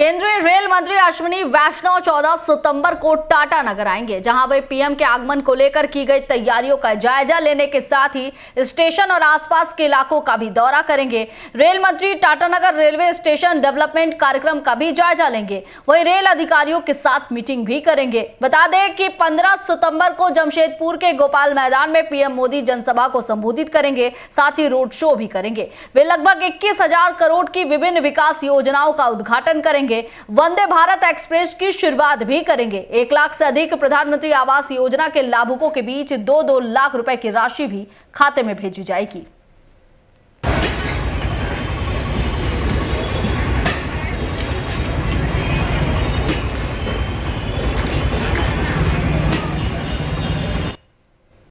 केंद्रीय रेल मंत्री अश्विनी वैष्णव 14 सितंबर को टाटा नगर आएंगे जहां वे पीएम के आगमन को लेकर की गई तैयारियों का जायजा लेने के साथ ही स्टेशन और आसपास के इलाकों का भी दौरा करेंगे रेल मंत्री टाटानगर रेलवे स्टेशन डेवलपमेंट कार्यक्रम का भी जायजा लेंगे वही रेल अधिकारियों के साथ मीटिंग भी करेंगे बता दें कि पंद्रह सितम्बर को जमशेदपुर के गोपाल मैदान में पीएम मोदी जनसभा को संबोधित करेंगे साथ ही रोड शो भी करेंगे वे लगभग इक्कीस करोड़ की विभिन्न विकास योजनाओं का उद्घाटन करेंगे करेंगे वंदे भारत एक्सप्रेस की शुरुआत भी करेंगे एक लाख से अधिक प्रधानमंत्री आवास योजना के लाभुकों के बीच दो दो लाख रुपए की राशि भी खाते में भेजी जाएगी